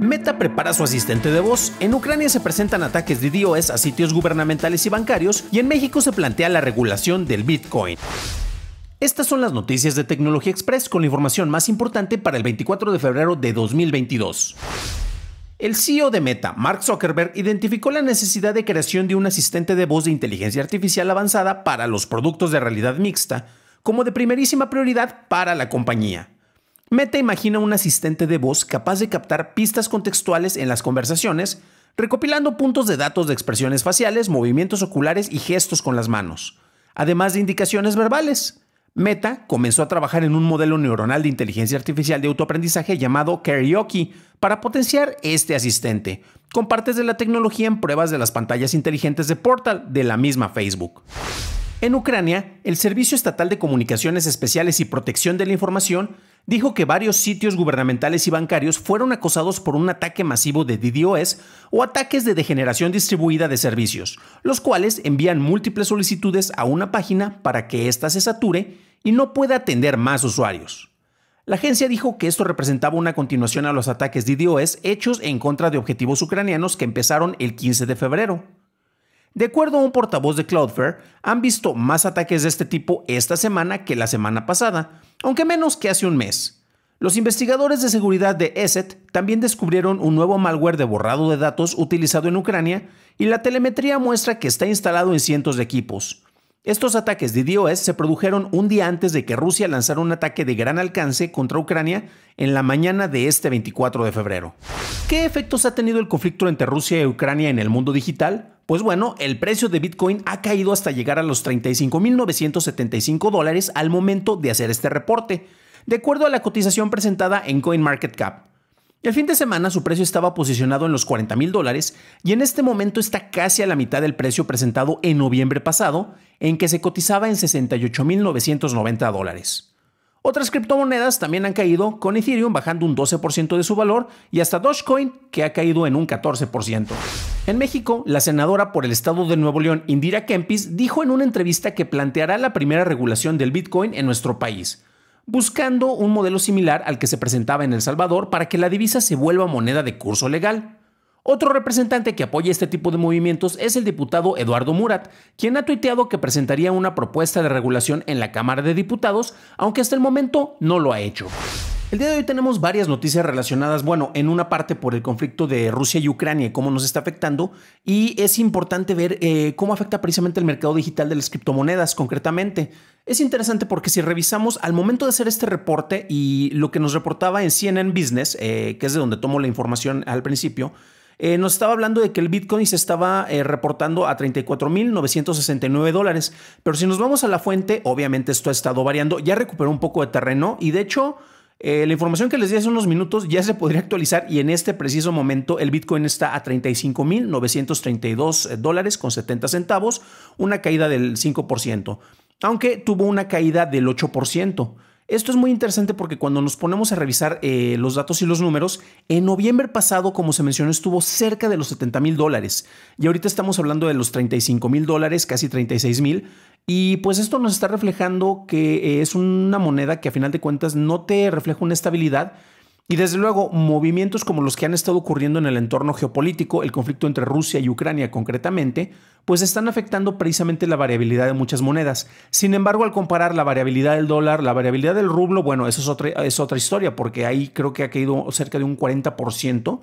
Meta prepara su asistente de voz. En Ucrania se presentan ataques de DOS a sitios gubernamentales y bancarios y en México se plantea la regulación del Bitcoin. Estas son las noticias de Tecnología Express con la información más importante para el 24 de febrero de 2022. El CEO de Meta, Mark Zuckerberg, identificó la necesidad de creación de un asistente de voz de inteligencia artificial avanzada para los productos de realidad mixta como de primerísima prioridad para la compañía. Meta imagina un asistente de voz capaz de captar pistas contextuales en las conversaciones, recopilando puntos de datos de expresiones faciales, movimientos oculares y gestos con las manos, además de indicaciones verbales. Meta comenzó a trabajar en un modelo neuronal de inteligencia artificial de autoaprendizaje llamado Karaoke para potenciar este asistente, con partes de la tecnología en pruebas de las pantallas inteligentes de Portal de la misma Facebook. En Ucrania, el Servicio Estatal de Comunicaciones Especiales y Protección de la Información dijo que varios sitios gubernamentales y bancarios fueron acosados por un ataque masivo de DDoS o ataques de degeneración distribuida de servicios, los cuales envían múltiples solicitudes a una página para que ésta se sature y no pueda atender más usuarios. La agencia dijo que esto representaba una continuación a los ataques DDoS hechos en contra de objetivos ucranianos que empezaron el 15 de febrero. De acuerdo a un portavoz de Cloudflare, han visto más ataques de este tipo esta semana que la semana pasada, aunque menos que hace un mes. Los investigadores de seguridad de ESET también descubrieron un nuevo malware de borrado de datos utilizado en Ucrania y la telemetría muestra que está instalado en cientos de equipos. Estos ataques de DOS se produjeron un día antes de que Rusia lanzara un ataque de gran alcance contra Ucrania en la mañana de este 24 de febrero. ¿Qué efectos ha tenido el conflicto entre Rusia y Ucrania en el mundo digital? Pues bueno, el precio de Bitcoin ha caído hasta llegar a los 35.975 dólares al momento de hacer este reporte, de acuerdo a la cotización presentada en CoinMarketCap. El fin de semana su precio estaba posicionado en los $40,000 dólares y en este momento está casi a la mitad del precio presentado en noviembre pasado, en que se cotizaba en 68.990 dólares. Otras criptomonedas también han caído, con Ethereum bajando un 12% de su valor y hasta Dogecoin, que ha caído en un 14%. En México, la senadora por el estado de Nuevo León, Indira Kempis, dijo en una entrevista que planteará la primera regulación del Bitcoin en nuestro país, buscando un modelo similar al que se presentaba en El Salvador para que la divisa se vuelva moneda de curso legal. Otro representante que apoya este tipo de movimientos es el diputado Eduardo Murat, quien ha tuiteado que presentaría una propuesta de regulación en la Cámara de Diputados, aunque hasta el momento no lo ha hecho. El día de hoy tenemos varias noticias relacionadas, bueno, en una parte por el conflicto de Rusia y Ucrania y cómo nos está afectando, y es importante ver eh, cómo afecta precisamente el mercado digital de las criptomonedas concretamente. Es interesante porque si revisamos al momento de hacer este reporte y lo que nos reportaba en CNN Business, eh, que es de donde tomo la información al principio, eh, nos estaba hablando de que el Bitcoin se estaba reportando a 34.969 dólares. Pero si nos vamos a la fuente, obviamente esto ha estado variando, ya recuperó un poco de terreno y de hecho eh, la información que les di hace unos minutos ya se podría actualizar y en este preciso momento el Bitcoin está a 35.932 eh, dólares con 70 centavos, una caída del 5%, aunque tuvo una caída del 8%. Esto es muy interesante porque cuando nos ponemos a revisar eh, los datos y los números, en noviembre pasado, como se mencionó, estuvo cerca de los 70 mil dólares y ahorita estamos hablando de los 35 mil dólares, casi 36 mil. Y pues esto nos está reflejando que eh, es una moneda que a final de cuentas no te refleja una estabilidad, y desde luego, movimientos como los que han estado ocurriendo en el entorno geopolítico, el conflicto entre Rusia y Ucrania concretamente, pues están afectando precisamente la variabilidad de muchas monedas. Sin embargo, al comparar la variabilidad del dólar, la variabilidad del rublo, bueno, eso es otra, es otra historia, porque ahí creo que ha caído cerca de un 40%.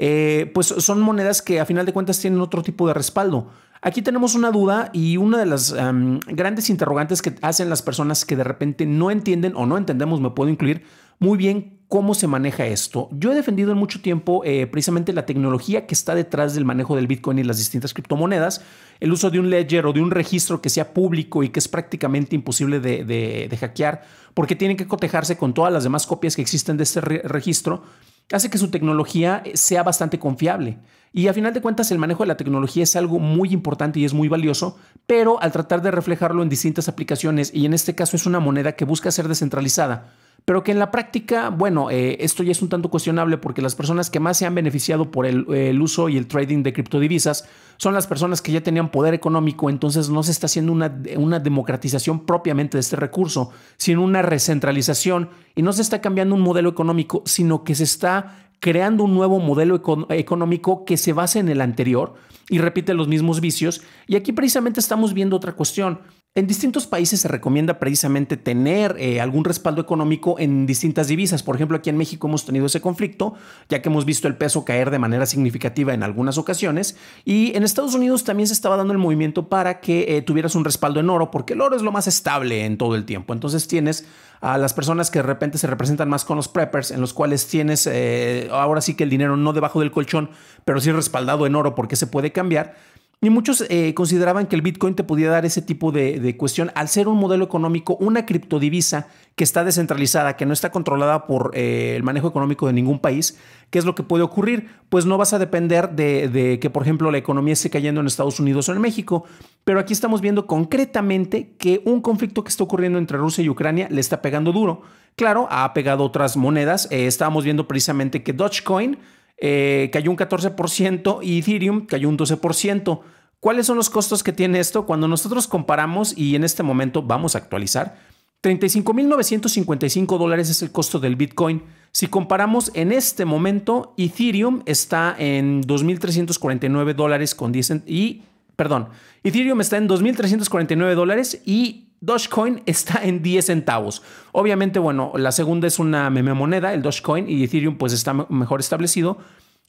Eh, pues son monedas que a final de cuentas tienen otro tipo de respaldo. Aquí tenemos una duda y una de las em, grandes interrogantes que hacen las personas que de repente no entienden o no entendemos, me puedo incluir, muy bien cómo se maneja esto. Yo he defendido en mucho tiempo eh, precisamente la tecnología que está detrás del manejo del Bitcoin y las distintas criptomonedas, el uso de un ledger o de un registro que sea público y que es prácticamente imposible de, hackear, porque tiene que cotejarse con todas las demás copias que existen de este registro hace que su tecnología eh, sea bastante confiable. Y a final de cuentas, el manejo de la tecnología es algo muy importante y es muy valioso, pero al tratar de reflejarlo en distintas aplicaciones, y en este caso es una moneda que busca ser descentralizada, pero que en la práctica, bueno, eh, esto ya es un tanto cuestionable porque las personas que más se han beneficiado por el, uso y el trading de criptodivisas son las personas que ya tenían poder económico, entonces no se está haciendo una, una democratización propiamente de este recurso, sino una recentralización y no se está cambiando un modelo económico, sino que se está creando un nuevo modelo económico que se basa en el anterior y repite los mismos vicios. Y aquí precisamente estamos viendo otra cuestión. En distintos países se recomienda precisamente tener eh, algún respaldo económico en distintas divisas. Por ejemplo, aquí en México hemos tenido ese conflicto, ya que hemos visto el peso caer de manera significativa en algunas ocasiones. Y en Estados Unidos también se estaba dando el movimiento para que eh, tuvieras un respaldo en oro, porque el oro es lo más estable en todo el tiempo. Entonces tienes a las personas que de repente se representan más con los preppers, en los cuales tienes eh, ahora sí que el dinero no debajo del colchón, pero sí respaldado en oro porque se puede cambiar. Y muchos eh, consideraban que el Bitcoin te podía dar ese tipo de, cuestión al ser un modelo económico, una criptodivisa que está descentralizada, que no está controlada por eh, el manejo económico de ningún país. ¿Qué es lo que puede ocurrir? Pues no vas a depender de, que, por ejemplo, la economía esté cayendo en Estados Unidos o en México. Pero aquí estamos viendo concretamente que un conflicto que está ocurriendo entre Rusia y Ucrania le está pegando duro. Claro, ha pegado otras monedas. Eh, estábamos viendo precisamente que Dogecoin eh, cayó un 14% y Ethereum cayó un 12%. ¿Cuáles son los costos que tiene esto? Cuando nosotros comparamos y en este momento vamos a actualizar, 35.955 dólares es el costo del Bitcoin. Si comparamos en este momento, Ethereum está en 2.349 dólares con 10 y, perdón, Ethereum está en 2.349 dólares y Dogecoin está en 10 centavos. Obviamente, bueno, la segunda es una meme moneda, el Dogecoin, y Ethereum pues está mejor establecido.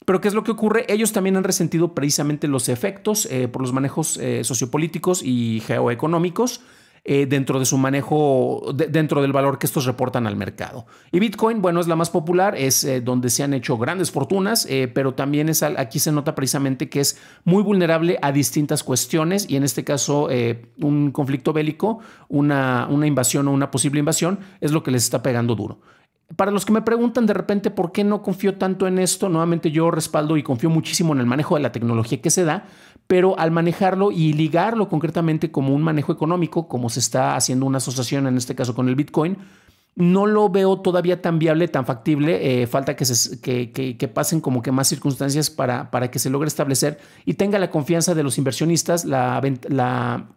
Pero ¿qué es lo que ocurre? Ellos también han resentido precisamente los efectos eh, por los manejos eh, sociopolíticos y geoeconómicos eh, dentro de su manejo, dentro del valor que estos reportan al mercado. Y Bitcoin, bueno, es la más popular, es eh, donde se han hecho grandes fortunas, eh, pero también es aquí se nota precisamente que es muy vulnerable a distintas cuestiones y en este caso un conflicto bélico, una invasión o una posible invasión es lo que les está pegando duro. Para los que me preguntan de repente por qué no confío tanto en esto, nuevamente yo respaldo y confío muchísimo en el manejo de la tecnología que se da, pero al manejarlo y ligarlo concretamente como un manejo económico, como se está haciendo una asociación en este caso con el Bitcoin, no lo veo todavía tan viable, tan factible. Eh, falta que, se, pasen como que más circunstancias para, para que se logre establecer y tenga la confianza de los inversionistas, la, la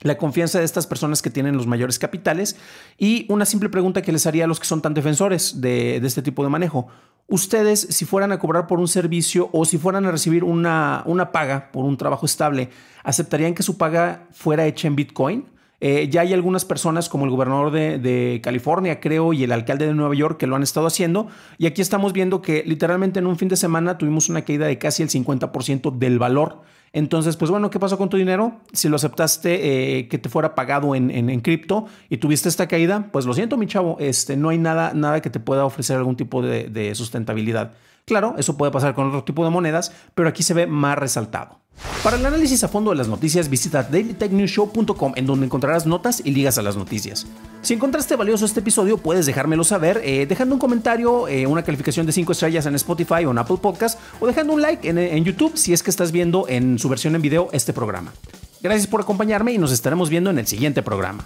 la confianza de estas personas que tienen los mayores capitales y una simple pregunta que les haría a los que son tan defensores de, este tipo de manejo. Ustedes, si fueran a cobrar por un servicio o si fueran a recibir una, una paga por un trabajo estable, ¿aceptarían que su paga fuera hecha en Bitcoin? Eh, ya hay algunas personas como el gobernador de, de, California, creo, y el alcalde de Nueva York que lo han estado haciendo. Y aquí estamos viendo que literalmente en un fin de semana tuvimos una caída de casi el 50% del valor entonces, pues bueno, ¿qué pasó con tu dinero? Si lo aceptaste eh, que te fuera pagado en, cripto y tuviste esta caída, pues lo siento, mi chavo, este, no hay nada, nada que te pueda ofrecer algún tipo de, de sustentabilidad. Claro, eso puede pasar con otro tipo de monedas, pero aquí se ve más resaltado. Para el análisis a fondo de las noticias, visita dailytechnewshow.com en donde encontrarás notas y ligas a las noticias. Si encontraste valioso este episodio, puedes dejármelo saber eh, dejando un comentario, eh, una calificación de 5 estrellas en Spotify o en Apple Podcast o dejando un like en YouTube si es que estás viendo en su versión en video este programa. Gracias por acompañarme y nos estaremos viendo en el siguiente programa.